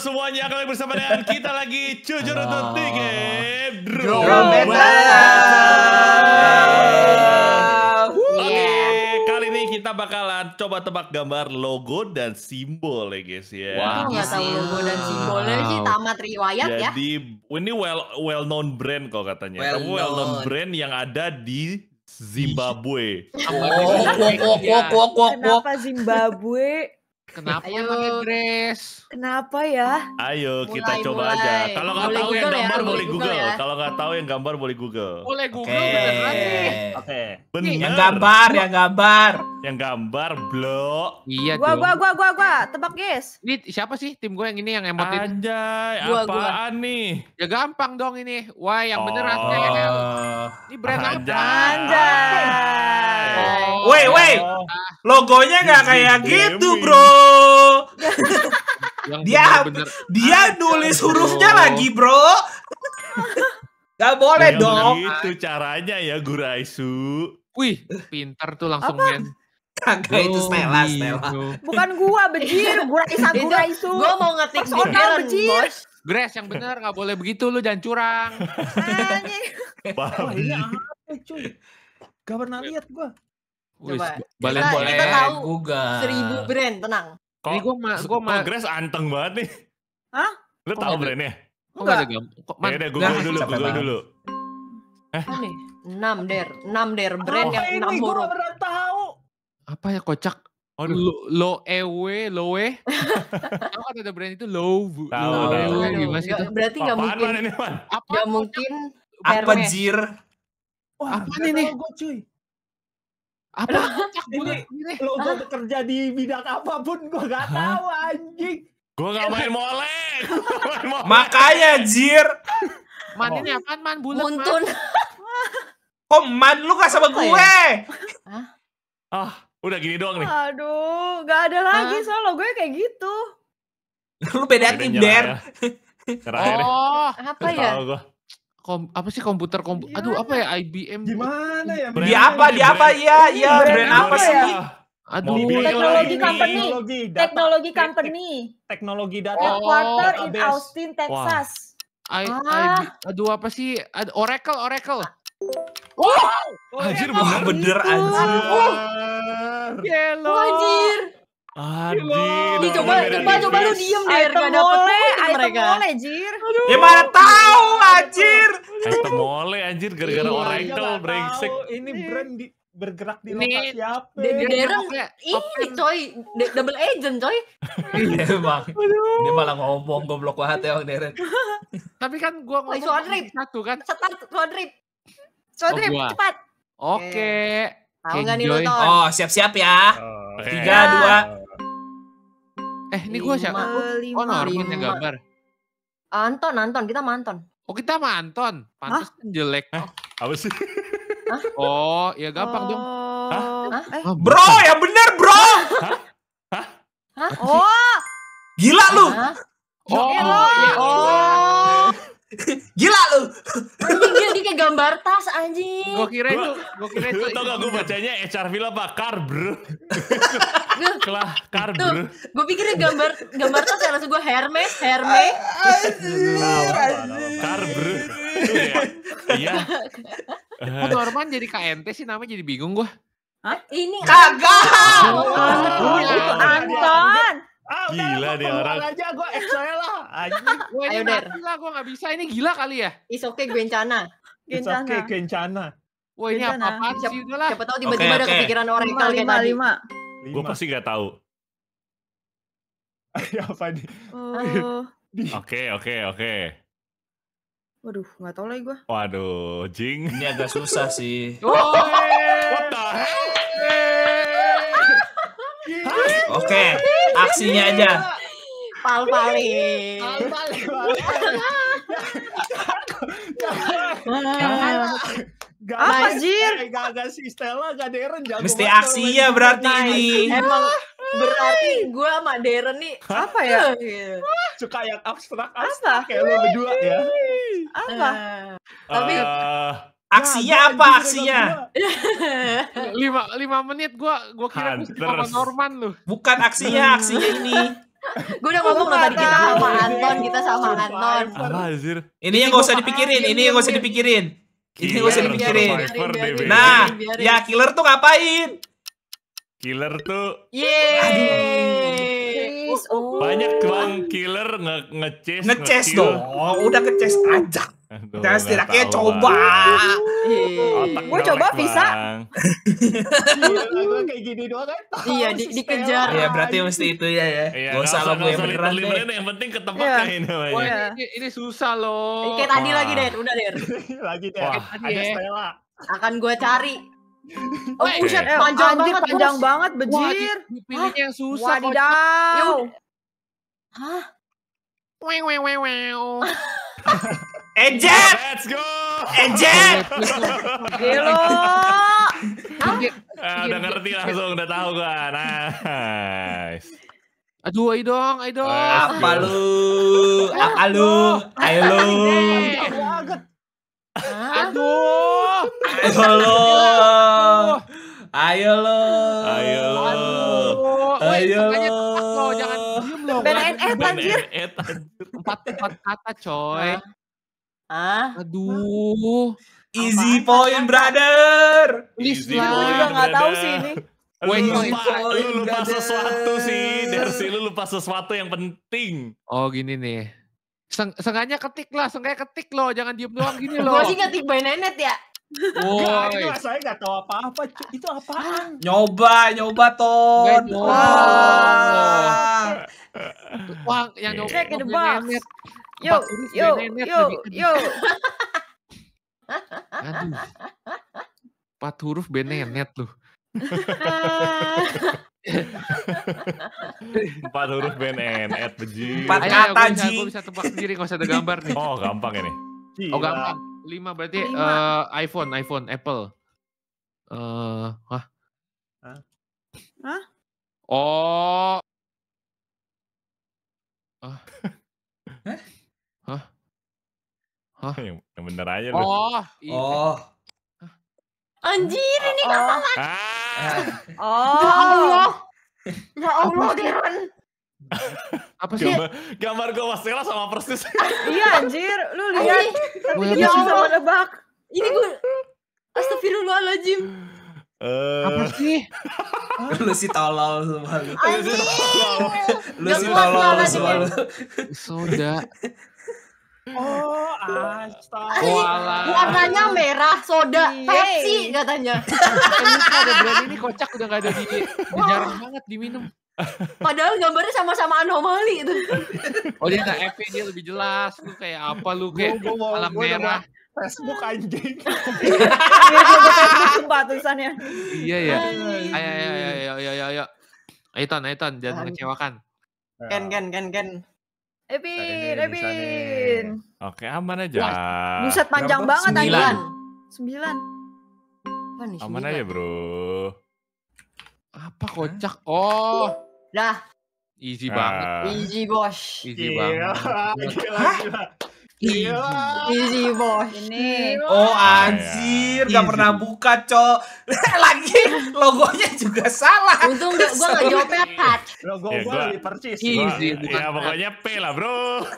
semuanya kembali bersama dengan kita lagi jujur untuk tiga nah. game Oke, kali ini kita bakalan coba tebak gambar logo dan simbol ya guys ya. Wah, wow. tahu logo dan simbolnya wow. sih tamat riwayat Jadi, ya. Jadi ini well well known brand kok katanya. Well Tapi well known brand yang ada di Zimbabwe. Oh, kok oh, kok oh, kok oh, kok kok? oh, oh. Kenapa Zimbabwe? Kenapa Ayo. Pakai dress? Kenapa ya? Ayo kita mulai, coba mulai. aja. Kalau nggak tahu yang ya, gambar ya, boleh Google. Google. Ya. Kalau nggak tahu yang gambar boleh Google. Boleh Google okay. nih. Oke. Okay. Yang gambar, yang gambar. Yang gambar blok. Iya gua, dong. Gua gua gua gua tebak guys. Ini siapa sih tim gue yang ini yang emotin? ini? Anjay, gua, apaan gua. nih? Ya gampang dong ini. Wah, yang bener oh. beneran Yang... Ini brand Anjay. apa? Anjay. Woi, oh. woi. Ah. Logonya nggak kayak gitu, Bro yang dia bener -bener dia nulis bro. hurufnya lagi, Bro. Gak boleh ya, dong. Itu caranya ya Guraisu. Wih, pintar tuh langsung Apa? men. Kagak oh, itu Stella, gitu. Stella. Bukan gua bejir, Gua Guraisu. Gua mau ngetik Personal bejir. Gres Grace yang bener nggak boleh begitu lu jangan curang. Babi. Oh, iya, Gak pernah lihat gua. Coba. Boleh boleh. Kita tahu Google. Seribu brand tenang. Kok, ini gua ma gua ma Kongres anteng banget nih. Hah? Lu tau brandnya? enggak ada Ya udah gua nah. dulu, gua dulu. Eh? Enam der, enam der brand oh, yang enam huruf. Gue pernah tahu. Apa ya kocak? Lo, Lo ewe, loe. Tahu kan ada brand itu low, low ewe Berarti nggak mungkin. Apa? mungkin. Apa jir? Wah, apa nih? Gue cuy apa ini lo gue bekerja di bidang apapun gue gak tahu anjing gue gak main molek makanya jir man ini apaan man bulat Muntun. kok man lu gak sama gue ya? ah udah gini doang nih aduh gak ada lagi soal lo gue kayak gitu lu beda tim der ya. ya oh apa ya Kom, apa sih komputer komputer? Aduh, apa ya IBM? Gimana ya? Brand di apa? Di apa? Iya, iya, brand, brand apa ya? sih? Ya? Aduh, Mobil, teknologi company, teknologi, data, teknologi company, teknologi data. oh, quarter in Austin, Texas. Wow. I, ah. I, aduh apa sih? Oracle, Oracle. Wow, oh, anjir, bener, bener gitu. anjir. Oh, anjir. Aduh. coba coba coba lu diem deh, enggak dapet poin mereka. Mole, anjir. Ya mana tahu anjir. Item mole anjir gara-gara iya, orang iya, itu brengsek. Ini iya. brand di bergerak di lokasi apa? Dereng, ini coy, double agent coy. Iya emang, dia malah ngomong goblok banget ya Deren. Dereng. Tapi kan gua ngomong satu kan. Start Swadrip. Swadrip, cepat. Oh, Oke. Tahu nggak nih lu, Oh, siap-siap ya. Oh, Tiga, dua, Eh, ini gua siapa? oh, Norman yang gambar. Anton, Anton, kita manton. Oh, kita manton. Pantas kan jelek. Hah? Apa sih? Oh, ya gampang oh. dong. Hah? Hah? Ah, eh. Bro, Bro, ya bener, bro. Hah? Hah? Hah? Oh. Gila lu. Hah? Oh, oh, iya, iya. oh, oh. Gila lu. Anjing dia, kayak gambar tas anjing. Gua kira itu, gua kira itu. Tau gak gua bacanya HR Villa apa kar bro. Kelah kar bro. Gua pikirnya gambar gambar tas yang langsung gua Hermes, Hermes. Kar bro. Ya? Iya. Kok Norman jadi KNT sih namanya jadi bingung gua. Hah? Ini kagak. Anton. Gila dia orang. Aja gua XL Ayo Gue ini mati lah, gue gak bisa. Ini gila kali ya? It's okay, Gencana. Gencana. It's okay, Gencana. Wah ini apa apa sih, udah lah. Siapa tahu tiba-tiba okay, ada okay. kepikiran orang lima, kayak lima, tadi. Lima. Gue pasti gak tahu. apa ini? Oh. Oke, oke, oke. Waduh, gak tau lagi gue. Waduh, Jing. Ini agak susah sih. Oh, What the hell? Oke, okay, aksinya aja pal paling pal paling Gak apa eh, Gak ada si Stella, gak Darren jago Mesti aksi ya berarti ini. Emang berarti gue sama Darren nih apa ya? Iya. Suka yang abstrak abstrak kayak lo berdua ya. Apa? Eh, Tapi Aksinya nah, apa aksinya? lima, lima menit gue gue kira ah, gua sama Norman lu. Bukan aksinya, aksinya ini gue udah ngomong loh tadi kita sama Anton, kita sama Anton. Anjir. Ini yang gak usah dipikirin, ini yang gak usah dipikirin. Ini gak usah dipikirin. Nah, ya killer tuh ngapain? Killer tuh. Yeay. Oh. Banyak bang killer nge-chase. Nge-chase dong. Udah nge-chase aja. Aduh, setidaknya tahu, coba. Gue coba bisa. Iya, kayak gini doang kan. Iya, di, dikejar. Iya, berarti mesti itu ya ya. Iya, gak usah lo gue beneran deh. Yang penting ketebak iya. yeah. ini namanya. Iya. Ini, ini susah loh. Kayak tadi lagi, deh, Udah, deh. lagi, Der. Ada Stella. Akan gue cari. Oh, okay. Eh, panjang Anjir, banget, panjang banget, bejir. Pilihnya yang susah. Wadidaw. Hah? Wew, Wew, wew, wew. Ejet. Eh, Let's go. Ejet. Eh, Gelo. Ah, udah ngerti langsung, udah tahu gue. Nice. Aduh, ayo dong, ayo dong. Apa lu? Apa lu? Ayo lu. Aduh. Ayo lu. Ayo lu. Ayo lu. Ayo lu. Jangan diem lo. Ben Ed, anjir. Empat, empat kata coy. Ah. Aduh. Easy point, brother. Easy point, brother. Gak tau sih ini. Lu lupa, lu lupa sesuatu sih. Dersi, lu lupa sesuatu yang penting. Oh gini nih. Seng sengaja ketik lah, sengaja ketik loh. Jangan diem doang gini loh. Gue sih ngetik by nenet ya. Woi, itu saya nggak tahu apa-apa. Itu apaan? Ah. Nyoba, nyoba ton. Wah. Wah, yang nyoba. Check the box yo, yo, yo, yo. Aduh. Empat huruf benenet loh. Empat huruf benenet, beji. Empat kata, Ji. Gue bisa tebak sendiri, gak usah ada gambar nih. Oh, gampang ini. Gila. Oh, gampang. Lima berarti Lima. Uh, iPhone, iPhone, Apple. Uh, wah. Hah? Oh. Ah. Hah? Oh. Uh. Hah? Hah? yang, bener aja loh. Oh. Iya. Oh. Anjir ini oh. kapan? Oh. Ah. oh. Ya Allah. Ya Allah, Darren. apa sih gambar, gambar gue Mas sama persis iya anjir lu lihat tapi kita Sama nebak. ini gue astagfirullahaladzim Uh... Apa eh. sih? lu si tolol semua lu. Lu si tolol semua lu. Sudah. Oh, astaga. Warnanya merah soda iya. Pepsi katanya. ada brand ini kocak udah enggak ada di, di jarang banget diminum. Padahal gambarnya sama-sama anomali itu. Oh dia nggak dia lebih jelas. Lu kayak apa lu kayak gua, alam merah. Facebook anjing. Iya gua Facebook sumpah tulisannya. Iya ya. Ayo ayo ayo ayo ayo ayo. Aitan, Aitan, jangan kecewakan. Ken, Ken, Ken, Ken. Ebin, Ebin. Oke, aman aja. Ya, buset panjang Berapa? banget Sembilan. Sembilan. Apa nih, aman aja bro. Apa kocak? Oh. Dah. Easy banget. banget. Ah. Easy bos. Easy yeah. banget. Gila, Easy iya. boy. Ini. Oh anjir, iya. gak pernah buka, Cok. Lagi logonya juga salah. Untung gak, nggak jawabnya Logo gue gua lebih percis. Easy, ya, pokoknya P lah, Bro.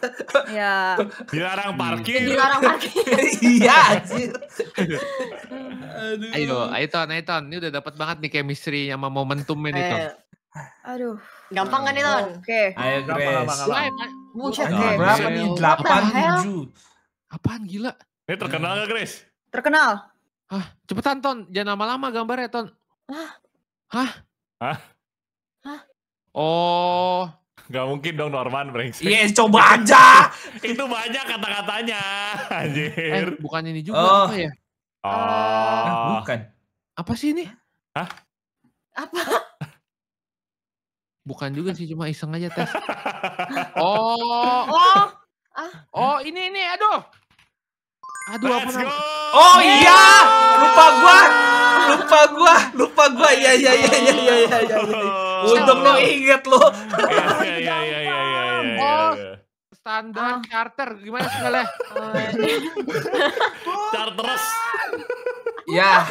ya. Dilarang hmm. parkir. Dilarang parkir. iya, anjir. Ayo, ayo Ton, ayo Ton. Ini udah dapat banget nih chemistry sama momentumnya nih eh. Ton. Aduh. Gampang kan nih, Ton? Oke. Ayo, Gampang, gampang, gampang. Buset deh. Berapa gitu. nih? 87. Apaan gila? Ini terkenal gak, Grace? Terkenal. Hah, cepetan Ton, jangan lama-lama gambarnya Ton. Hah? Hah? Hah? Hah? Oh, Gak mungkin dong Norman brengsek. Iya, yes, coba aja. itu banyak kata-katanya. Anjir. Eh, bukan ini juga oh. apa ya? Oh. Nah, bukan. Apa sih ini? Hah? Apa? Bukan juga sih, cuma iseng aja tes. oh, oh, oh ini ini, aduh, aduh Let's apa namanya? Oh yeah. iya, lupa gua, lupa gua, lupa gua, iya iya iya iya iya iya. Ya, ya. Untung lo inget lo. Iya iya iya iya iya. Oh, standar oh. charter gimana sih lah? Charteres. Ya.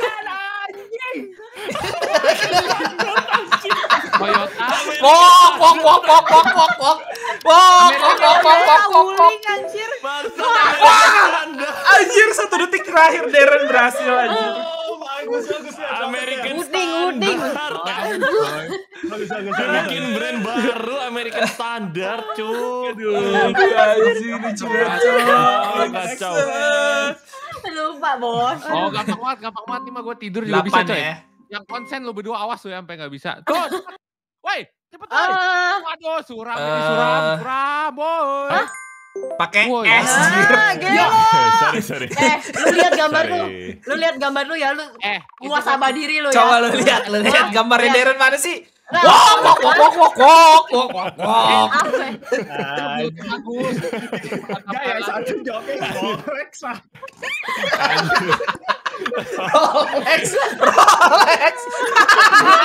Toyota Pok pok pok pok pok pok pok. Pok pok pok pok pok pok pok. pok Anjir satu detik terakhir Darren berhasil anjir. American Uding, Uding. Bikin brand baru American Standard, pok Aduh, anjir lucu banget. Kacau lupa bos. Oh gampang banget, gampang banget Ini mah gue tidur juga 8, bisa coy. Ya? Yang konsen lo berdua awas lo ya sampai nggak bisa. Tuh Cepetan. Uh, ah. Waduh, suram uh, ini eh. suram, suram, boy. Huh? Pakai S. Ah, ya. sorry, sorry. Eh, lu lihat gambar sorry. lu. Lu lihat gambar lu ya, lu eh, sama diri lu ya. Coba lu lihat, lu lihat gambar yang iya. Darren mana sih? Wok wok wok wok wok wok wok wok wok. Bagus. wok ya, satu jawabnya. Wok. Rolex, Rolex.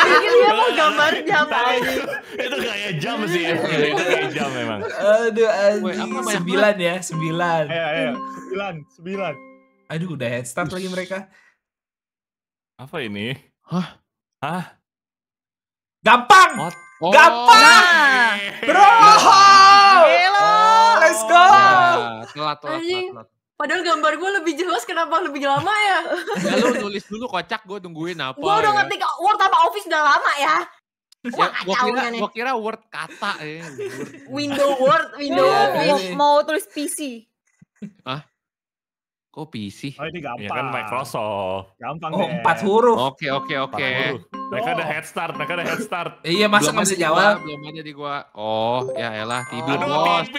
Ini dia mau gambar jam ini? Itu kayak jam sih, itu kayak jam memang. Aduh, aduh. Sembilan ya, sembilan. Ayo, iya, iya. ayo. Sembilan, sembilan. Aduh, udah head start lagi mereka. Apa ini? Hah? Hah? Gampang! What? Oh. Gampang! Nah. Bro! Hello! Let's go! Iya, telat, telat, telat. Padahal gambar gue lebih jelas kenapa lebih lama ya? ya lu nulis dulu kocak gue tungguin apa Gue udah ya. ngetik Word sama Office udah lama ya. Wah, ya, kira, gua kira word kata ya. Word. Window word, window iya, office. Mau tulis PC. Hah? Kok PC? Oh ini gampang. Ya kan Microsoft. Gampang oh, empat huruf. Oke, oke, oke. Mereka ada head start, mereka ada head start. iya, masa masih jawab? Belum aja di gua. Oh, ya elah tidur, Bos.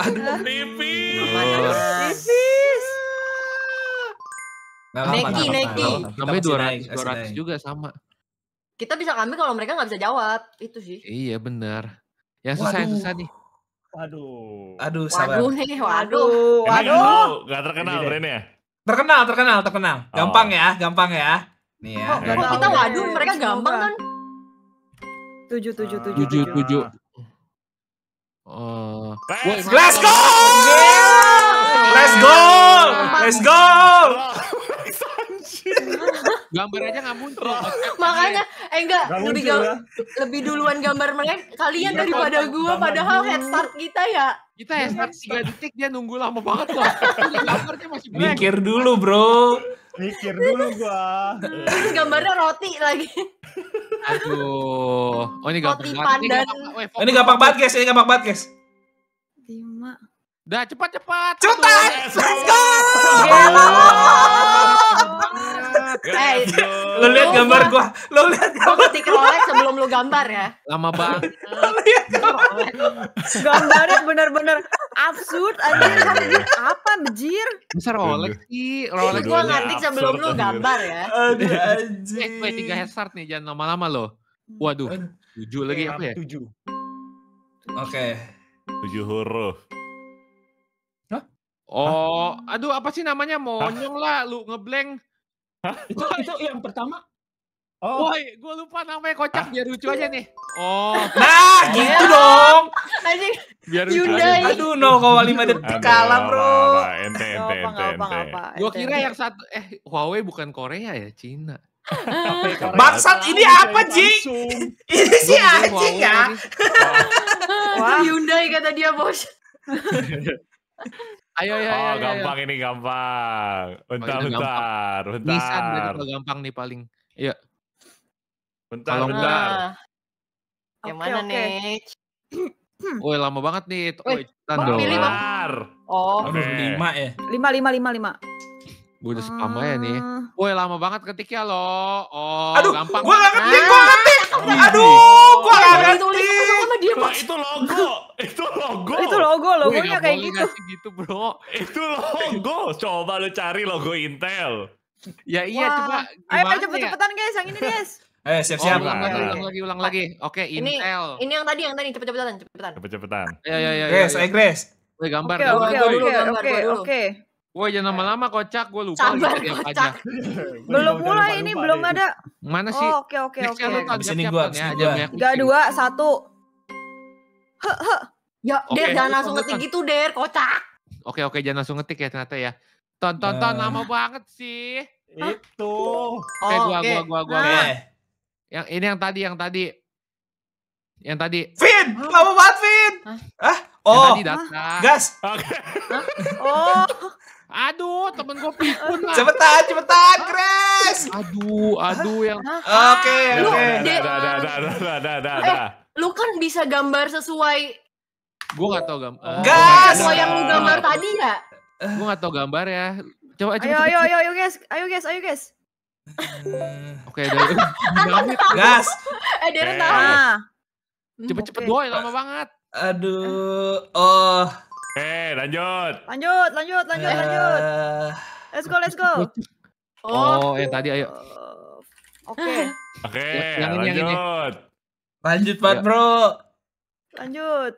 Aduh, tipis. Tipis. Neki, Neki. Kami dua ratus juga sama. Kita bisa kami kalau mereka nggak bisa jawab, itu sih. Iya benar. Yang susah yang susah nih. Waduh. Aduh, sabar. Waduh nih, eh, waduh. Waduh. Gak terkenal Terkenal, terkenal, terkenal. Oh. Gampang ya, gampang ya. Nih ya. Kita waduh, mereka gampang kan? tujuh tujuh tujuh tujuh tujuh Uh, let's, go! Let's go! Let's go! Let's go! gambar aja nggak muncul. Makanya, eh enggak, gak lebih, muncul, ya? lebih duluan gambar mereka kalian iya, daripada gua, padahal head start kita ya. Kita head start tiga iya, detik dia nunggu lama banget loh. Gambarnya masih blank. Mikir dulu bro. Mikir dulu gua. gambarnya roti lagi. Aduh. Oh ini gampang banget. Ini gampang, Woy, ini gampang banget guys, ini gampang banget guys. Lima. Dah cepat cepat. Cepat. Let's go. Hey, lo lihat gambar gua, lo lihat gambar. Gua ketik rolet sebelum lu gambar ya. Lama banget. gambar. Gambarnya bener-bener absurd anjir iya, iya, iya. apa anjir bisa Rolex sih Rolex gua ngetik sebelum lu gambar ya aduh anjir eh, tiga start nih jangan lama-lama loh hmm. waduh tujuh lagi apa ya tujuh oke tujuh huruf Oh, aduh apa sih namanya monyong lah lu ngeblank. Itu itu yang pertama Oh. Woi, gue lupa namanya kocak biar lucu aja nih. Oh. Nah, gitu iya. dong. Anjing. Biar lucu aja. Aduh, 0,5 detik kalah, Bro. Ente, ente, ente, ente. kira yang satu eh Huawei bukan Korea ya, Cina. Baksat ini apa, Ji? Ini si anjing ya. Wah, Hyundai kata dia, Bos. Ayo, ayo, Oh, gampang ini gampang. Bentar, oh, bentar, bentar. Nissan gampang nih paling. Iya. Bentar, Kalau bentar. Ah. Yang mana okay. nih? Hmm. Woi lama banget nih. Woi, pilih Oh. lima ya. Lima, lima, lima, lima. Gue udah spam ya nih. Ah. Woi lama banget ketiknya lo. Oh, Aduh, gampang. Gue gak ngerti, gue ngerti. Nah, Aduh, gue gak ngerti. Itu logo, itu logo. Itu logo, logonya kayak gitu. gitu bro. Itu logo. Coba lu cari logo Intel. Ya iya, coba. Ayo ya? cepet-cepetan guys, yang ini guys. Eh, siap-siap. Oh, ulang, lagi, ulang lagi, ulang lagi. Oke, okay, ini, Intel. Ini yang tadi, yang tadi cepet-cepetan, cepet-cepetan. Cepet-cepetan. Iya, iya, iya. iya, ya, ya. Grace. Ya, ya. Eh, gambar. Oke, oke, oke, oke. Woi, jangan lama-lama kocak, gue lupa. Sabar, kocak. belum mulai ini, belum ada. Mana sih? Oke, oke, oke. Abis ini gue, abis ini gue. Gak dua, satu. Hehe. he. Ya, Der, jangan langsung ngetik gitu, Der, kocak. Oke, oke, jangan langsung ngetik ya ternyata ya. Tonton, tonton, nah. lama banget sih. Itu. Eh, oke, gua, gua, gua, eh. gua. Yang ini yang tadi, yang tadi. Yang tadi. Vin, lama banget Vin. Hah? Oh, yang tadi oh. data. gas. Hah? Oh. Aduh, temen gue pikun lah. Cepetan, cepetan, Chris. Aduh, aduh yang. Oke, oke. Lu kan bisa gambar sesuai. Gue gak tau gambar. Eh, gas. Sesuai yang lu gambar tadi ya. Gue gak tau gambar ya. Coba aja. Ayo, ayo, ayo, ayo guys, ayo guys, ayo guys. Oke, dari dinamit gas. Eh, dari eh. tahan. Ah. Hmm, Cepet-cepet boy, lama banget. Aduh. Oh. Oke, eh, lanjut. Lanjut, lanjut, lanjut, uh... lanjut. Eh. Let's go, let's go. Oh, oh yang tadi ayo. Oh, oke. Oke, okay, yang lanjut. Lanjut, Lanjut, Pak ya. Bro. Lanjut.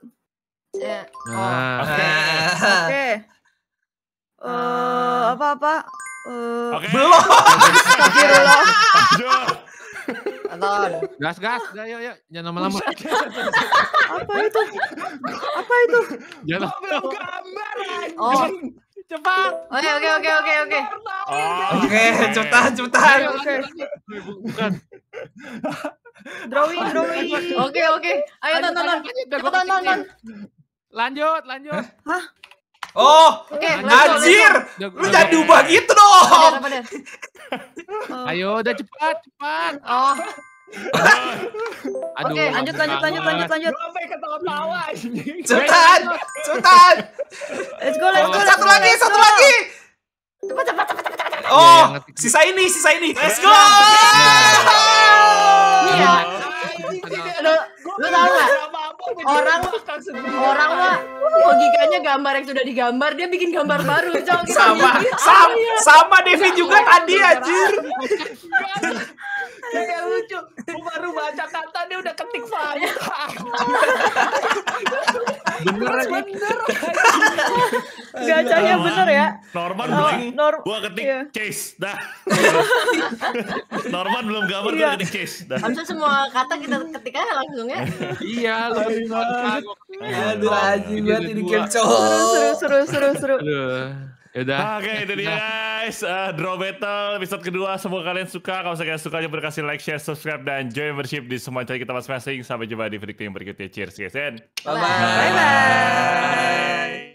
Ah. Oh. Oke. Oke. Uh, ah. apa-apa? Uh, eh, okay. Belum. Astagfirullah. Gas gas, Ya yuk ya. jangan lama-lama. Apa itu? Apa itu? Jangan belum gambar. Oh. Cepat. Oke oke oke oke oke. Oke, cepetan cepetan. Oke. Bukan. Drawing drawing. Oke oke. Ayo nonton nonton. Cepetan nonton. Lanjut lanjut. Hah? Oh, okay, anjir. Lu jangan diubah gitu dong. Bener, bener. Oh. Ayo udah cepat, cepat. Oh. Aduh, Oke, okay, lanjut, lanjut, lanjut, lanjut, lanjut. Sampai ketawa-tawa. Let's go, let's go. Satu lagi, satu lagi. Cepat, cepat, cepat, cepat. Oh, iya, iya, sisa ini, sisa ini. Let's go. Iya. Lu tau nggak? orang orang mah logikanya gambar yang sudah digambar dia bikin gambar baru Jangan sama sama sama Devi juga tadi anjir kayak lucu baru baca kata dia udah ketik file bener bener gacanya bener ya Norman oh, blank Nor gua ketik iya. case dah Norman belum gambar iya. gua ketik case dah Harusnya semua kata kita ketik aja langsung ya iya lebih aduh aja banget ini kecoh seru seru seru seru seru Yaudah. Oke, okay, itu dia guys. Uh, draw Battle episode kedua. Semoga kalian suka. Kalau kalian suka, jangan berkasih like, share, subscribe, dan join membership di semua channel kita masing-masing. Sampai jumpa di video yang berikutnya. Cheers guys. Bye-bye. Bye-bye.